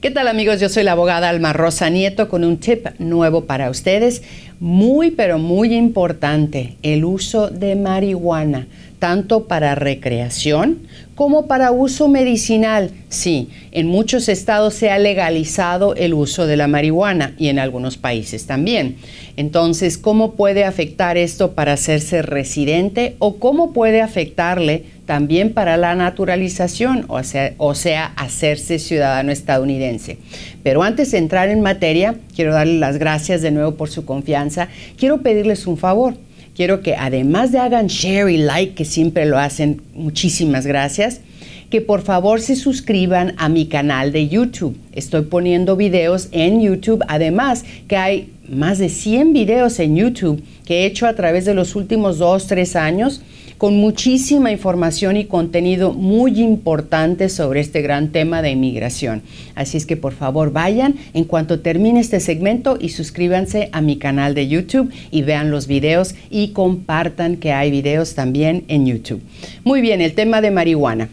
¿Qué tal amigos? Yo soy la abogada Alma Rosa Nieto con un tip nuevo para ustedes, muy pero muy importante, el uso de marihuana tanto para recreación como para uso medicinal. Sí, en muchos estados se ha legalizado el uso de la marihuana y en algunos países también. Entonces, ¿cómo puede afectar esto para hacerse residente o cómo puede afectarle también para la naturalización, o sea, o sea hacerse ciudadano estadounidense? Pero antes de entrar en materia, quiero darle las gracias de nuevo por su confianza. Quiero pedirles un favor Quiero que además de hagan share y like, que siempre lo hacen, muchísimas gracias, que por favor se suscriban a mi canal de YouTube. Estoy poniendo videos en YouTube, además que hay más de 100 videos en YouTube que he hecho a través de los últimos dos, tres años, con muchísima información y contenido muy importante sobre este gran tema de inmigración. Así es que por favor vayan en cuanto termine este segmento y suscríbanse a mi canal de YouTube y vean los videos y compartan que hay videos también en YouTube. Muy bien, el tema de marihuana.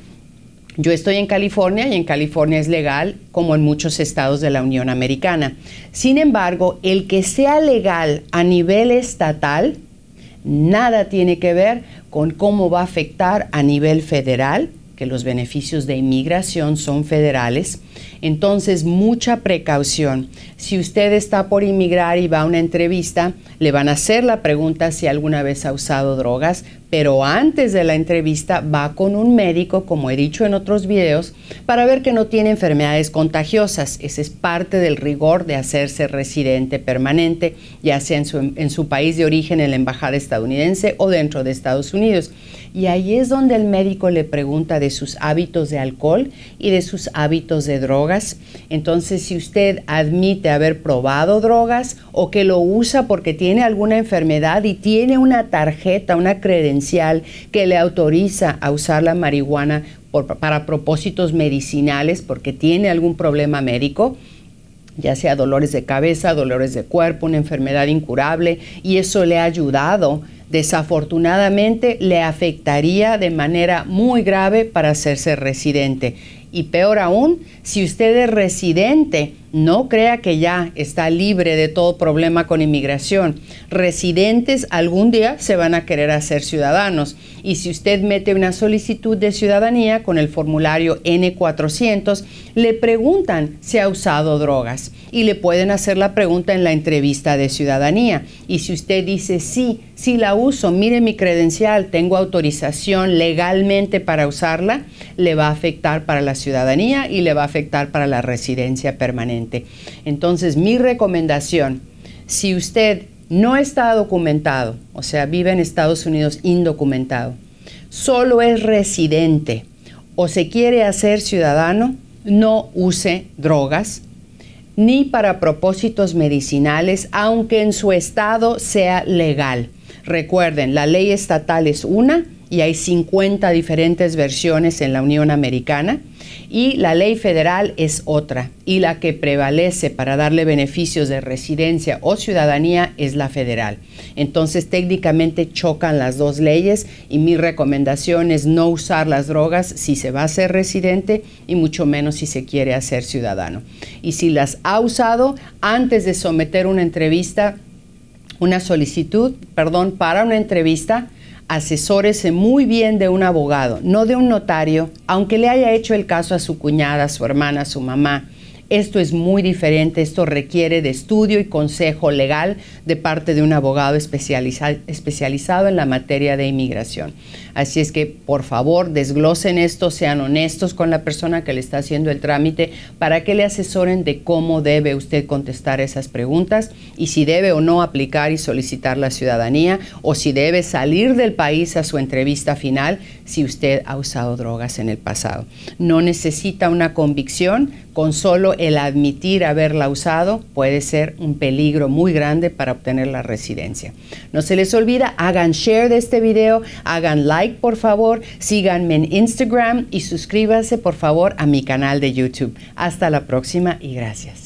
Yo estoy en California y en California es legal, como en muchos estados de la Unión Americana. Sin embargo, el que sea legal a nivel estatal, nada tiene que ver con cómo va a afectar a nivel federal, que los beneficios de inmigración son federales. Entonces, mucha precaución. Si usted está por inmigrar y va a una entrevista, le van a hacer la pregunta si alguna vez ha usado drogas, pero antes de la entrevista va con un médico, como he dicho en otros videos, para ver que no tiene enfermedades contagiosas. Ese es parte del rigor de hacerse residente permanente, ya sea en su, en su país de origen, en la embajada estadounidense o dentro de Estados Unidos. Y ahí es donde el médico le pregunta de sus hábitos de alcohol y de sus hábitos de drogas. Entonces, si usted admite haber probado drogas o que lo usa porque tiene alguna enfermedad y tiene una tarjeta, una credencial que le autoriza a usar la marihuana para propósitos medicinales porque tiene algún problema médico, ya sea dolores de cabeza, dolores de cuerpo, una enfermedad incurable, y eso le ha ayudado, desafortunadamente le afectaría de manera muy grave para hacerse residente. Y peor aún, si usted es residente, no crea que ya está libre de todo problema con inmigración. Residentes algún día se van a querer hacer ciudadanos y si usted mete una solicitud de ciudadanía con el formulario N400, le preguntan si ha usado drogas y le pueden hacer la pregunta en la entrevista de ciudadanía. Y si usted dice sí, si la uso, mire mi credencial, tengo autorización legalmente para usarla, le va a afectar para la ciudadanía y le va a afectar para la residencia permanente. Entonces, mi recomendación, si usted no está documentado, o sea, vive en Estados Unidos indocumentado, solo es residente o se quiere hacer ciudadano, no use drogas ni para propósitos medicinales, aunque en su estado sea legal. Recuerden, la ley estatal es una, y hay 50 diferentes versiones en la Unión Americana y la ley federal es otra y la que prevalece para darle beneficios de residencia o ciudadanía es la federal. Entonces técnicamente chocan las dos leyes y mi recomendación es no usar las drogas si se va a ser residente y mucho menos si se quiere hacer ciudadano. Y si las ha usado antes de someter una entrevista, una solicitud, perdón, para una entrevista, asesórese muy bien de un abogado, no de un notario, aunque le haya hecho el caso a su cuñada, a su hermana, a su mamá. Esto es muy diferente, esto requiere de estudio y consejo legal de parte de un abogado especializado en la materia de inmigración. Así es que, por favor, desglosen esto, sean honestos con la persona que le está haciendo el trámite para que le asesoren de cómo debe usted contestar esas preguntas y si debe o no aplicar y solicitar la ciudadanía o si debe salir del país a su entrevista final si usted ha usado drogas en el pasado. No necesita una convicción con solo el admitir haberla usado puede ser un peligro muy grande para obtener la residencia. No se les olvida, hagan share de este video, hagan like por favor, síganme en Instagram y suscríbanse por favor a mi canal de YouTube. Hasta la próxima y gracias.